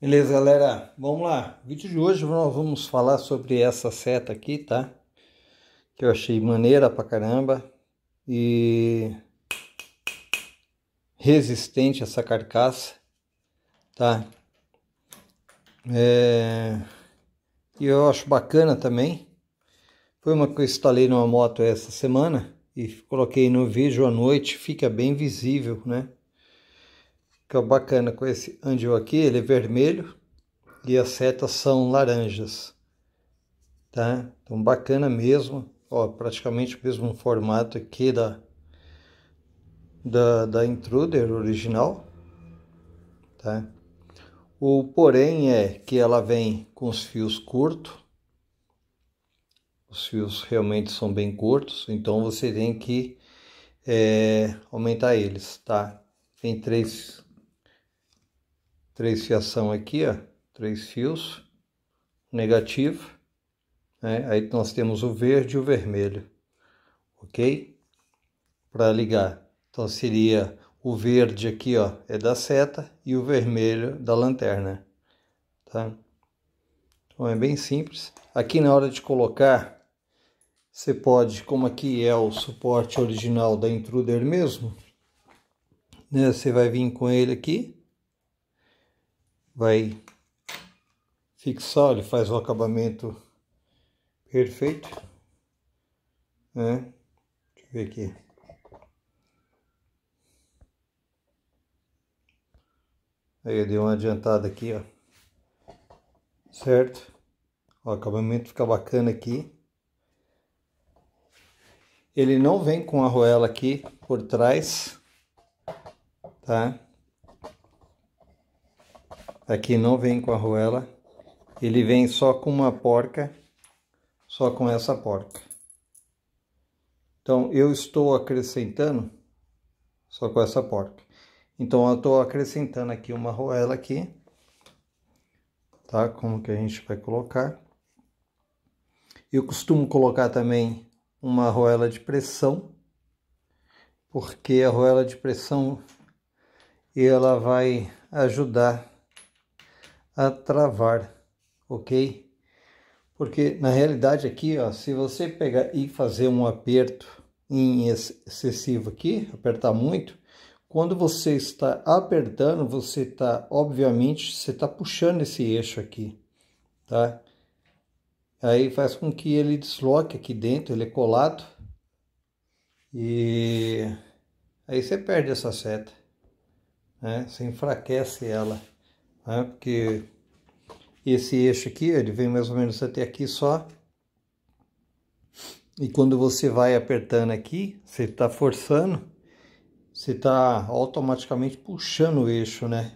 Beleza, galera? Vamos lá. No vídeo de hoje nós vamos falar sobre essa seta aqui, tá? Que eu achei maneira pra caramba e resistente essa carcaça, tá? É... E eu acho bacana também. Foi uma que eu instalei numa moto essa semana e coloquei no vídeo à noite, fica bem visível, né? que é bacana com esse andio aqui, ele é vermelho e as setas são laranjas, tá? Então bacana mesmo, ó, praticamente o mesmo formato aqui da, da, da Intruder original, tá? O porém é que ela vem com os fios curtos, os fios realmente são bem curtos, então você tem que é, aumentar eles, tá? Tem três três fiação aqui, ó, três fios, negativo, né? aí nós temos o verde e o vermelho, ok? Para ligar, então seria o verde aqui, ó, é da seta e o vermelho da lanterna, tá? Então é bem simples. Aqui na hora de colocar, você pode, como aqui é o suporte original da Intruder mesmo, né? Você vai vir com ele aqui, vai fixar, ele faz o acabamento perfeito, né? Deixa eu ver aqui. Aí eu dei uma adiantada aqui, ó. Certo? O acabamento fica bacana aqui. Ele não vem com a arruela aqui por trás, tá? Aqui não vem com arruela, ele vem só com uma porca, só com essa porca. Então, eu estou acrescentando só com essa porca. Então, eu estou acrescentando aqui uma arruela aqui, tá? Como que a gente vai colocar. Eu costumo colocar também uma arruela de pressão, porque a arruela de pressão ela vai ajudar a travar, ok? Porque na realidade aqui, ó, se você pegar e fazer um aperto em excessivo aqui, apertar muito, quando você está apertando, você está, obviamente, você está puxando esse eixo aqui, tá? Aí faz com que ele desloque aqui dentro, ele é colado. E aí você perde essa seta, né? Você enfraquece ela né? porque esse eixo aqui, ele vem mais ou menos até aqui só. E quando você vai apertando aqui, você está forçando, você está automaticamente puxando o eixo, né?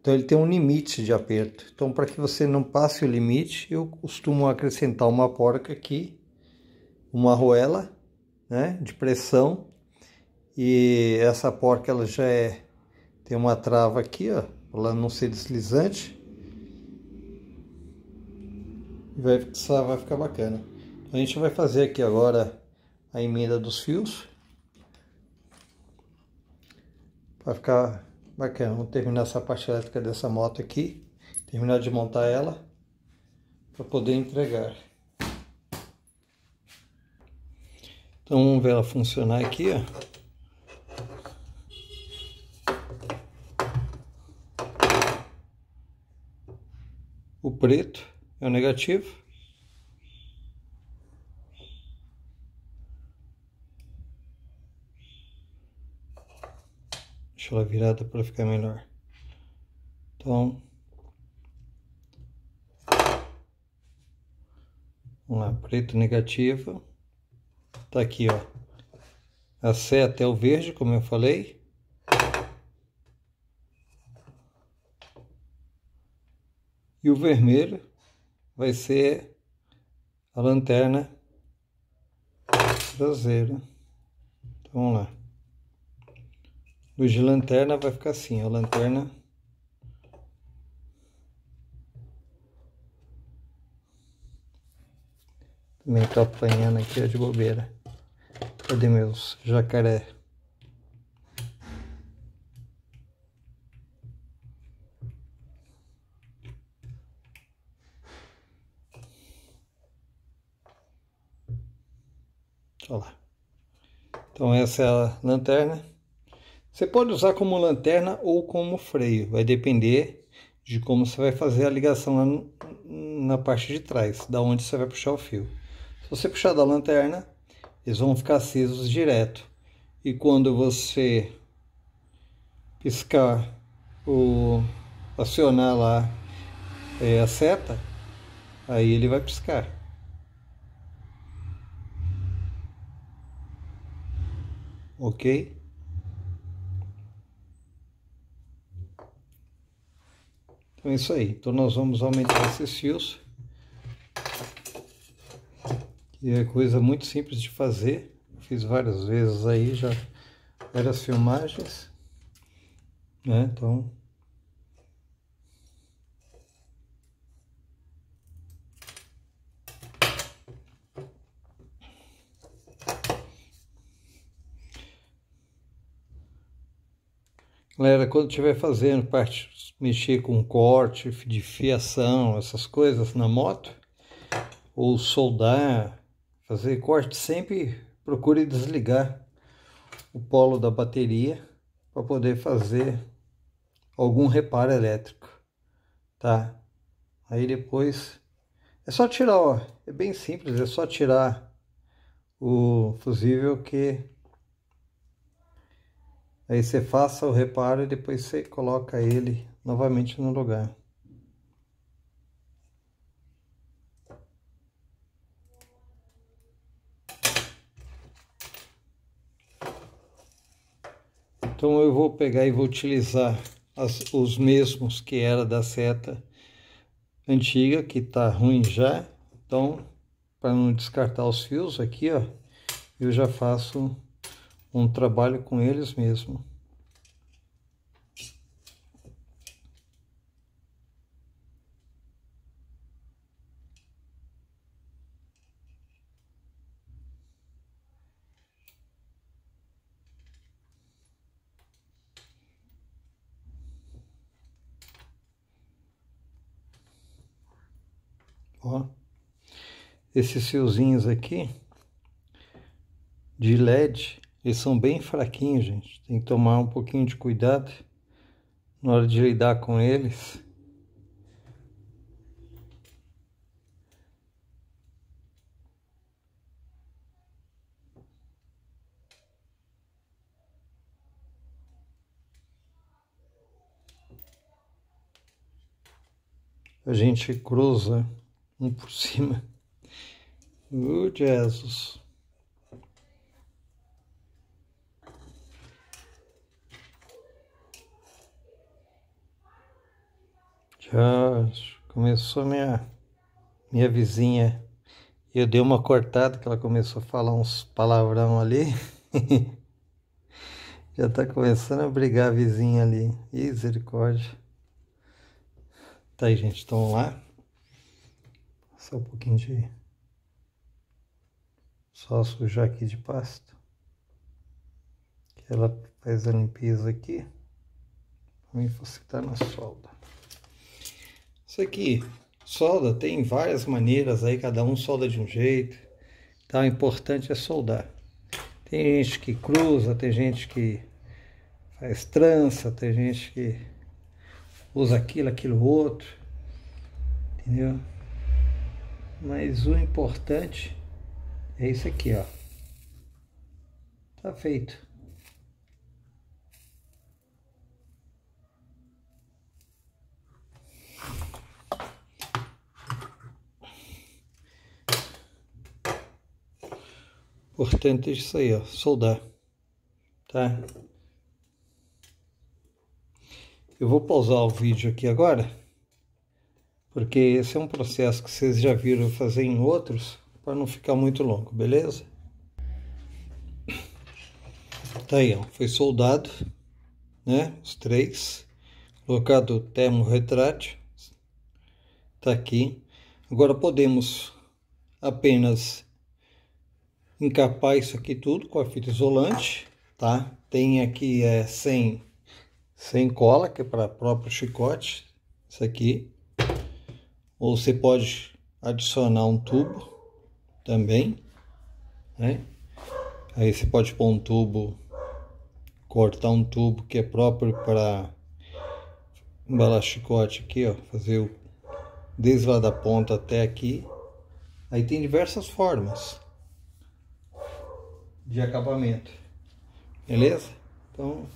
Então ele tem um limite de aperto. Então para que você não passe o limite, eu costumo acrescentar uma porca aqui, uma arruela, né, de pressão. E essa porca ela já é tem uma trava aqui, ó, para não ser deslizante. E vai, vai ficar bacana. Então, a gente vai fazer aqui agora a emenda dos fios. Vai ficar bacana. Vamos terminar essa parte elétrica dessa moto aqui. Terminar de montar ela. Para poder entregar. Então vamos ver ela funcionar aqui, ó. preto é o negativo. Deixa ela virada para ficar melhor. Então, vamos lá, preto negativo. Tá aqui, ó. A seta é o verde, como eu falei. E o vermelho vai ser a lanterna traseira. Então, vamos lá. Luz de lanterna vai ficar assim, a lanterna Também tô apanhando aqui ó, de bobeira. Cadê meus jacaré? Então essa é a lanterna. Você pode usar como lanterna ou como freio, vai depender de como você vai fazer a ligação na, na parte de trás, da onde você vai puxar o fio. Se você puxar da lanterna, eles vão ficar acesos direto. E quando você piscar o acionar lá é, a seta, aí ele vai piscar. ok? Então é isso aí. Então nós vamos aumentar esses fios. que é coisa muito simples de fazer. Fiz várias vezes aí já várias filmagens. Né? Então Galera, quando estiver fazendo parte, mexer com corte de fiação, essas coisas na moto, ou soldar, fazer corte, sempre procure desligar o polo da bateria para poder fazer algum reparo elétrico, tá? Aí depois é só tirar, ó, é bem simples, é só tirar o fusível que Aí você faça o reparo e depois você coloca ele novamente no lugar. Então eu vou pegar e vou utilizar as, os mesmos que era da seta antiga, que tá ruim já. Então, para não descartar os fios aqui, ó, eu já faço um trabalho com eles mesmos. Ó, esses fiozinhos aqui de LED eles são bem fraquinhos, gente. Tem que tomar um pouquinho de cuidado na hora de lidar com eles. A gente cruza um por cima. Oh, Jesus. começou minha, minha vizinha. Eu dei uma cortada que ela começou a falar uns palavrão ali. Já tá começando a brigar a vizinha ali. Misericórdia. Tá aí, gente. Então lá. Só um pouquinho de. Só sujar aqui de pasto. Ela faz a limpeza aqui. Pra mim facilitar na solda isso é aqui. Solda tem várias maneiras aí, cada um solda de um jeito. tá o importante é soldar. Tem gente que cruza, tem gente que faz trança, tem gente que usa aquilo, aquilo outro. Entendeu? Mas o importante é isso aqui, ó. Tá feito. importante é isso aí, ó, soldar. Tá? Eu vou pausar o vídeo aqui agora, porque esse é um processo que vocês já viram fazer em outros, para não ficar muito longo, beleza? Tá aí, ó, foi soldado, né? Os três, colocado o termo retrátil, tá aqui. Agora podemos apenas encapar isso aqui tudo com a fita isolante, tá? Tem aqui é, sem, sem cola, que é para próprio chicote, isso aqui. Ou você pode adicionar um tubo também, né? Aí você pode pôr um tubo, cortar um tubo que é próprio para embalar chicote aqui, ó, fazer o desde lá da ponta até aqui. Aí tem diversas formas de acabamento. Beleza? Então,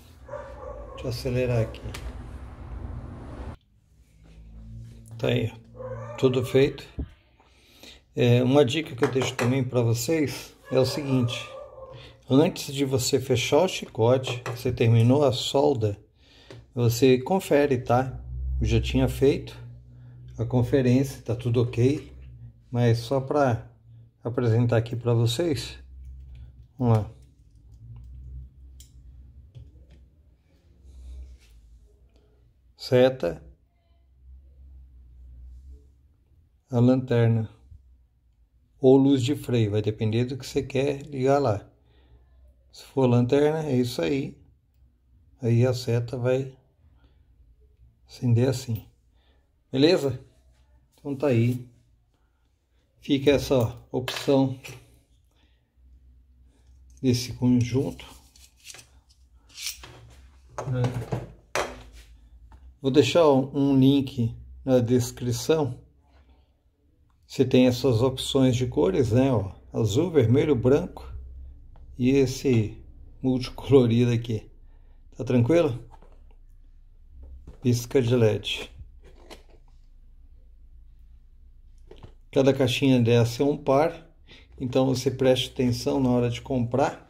deixa eu acelerar aqui. Tá aí, tudo feito. É, uma dica que eu deixo também para vocês é o seguinte: antes de você fechar o chicote, você terminou a solda, você confere, tá? Eu já tinha feito a conferência, tá tudo ok, mas só para apresentar aqui para vocês Vamos lá. Seta. A lanterna. Ou luz de freio, vai depender do que você quer ligar lá. Se for lanterna, é isso aí. Aí a seta vai acender assim. Beleza? Então tá aí. Fica essa opção esse conjunto. Né? Vou deixar um link na descrição. Você tem essas opções de cores, né? Ó, azul, vermelho, branco e esse multicolorido aqui. Tá tranquilo? Pisca de LED. Cada caixinha dessa é um par. Então você preste atenção na hora de comprar.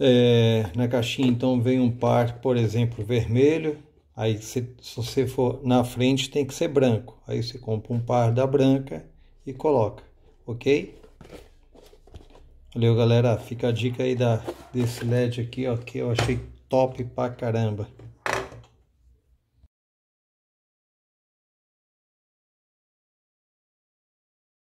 É, na caixinha então vem um par, por exemplo, vermelho. Aí se, se você for na frente tem que ser branco. Aí você compra um par da branca e coloca, ok? Valeu galera, fica a dica aí da, desse LED aqui ó, que eu achei top pra caramba.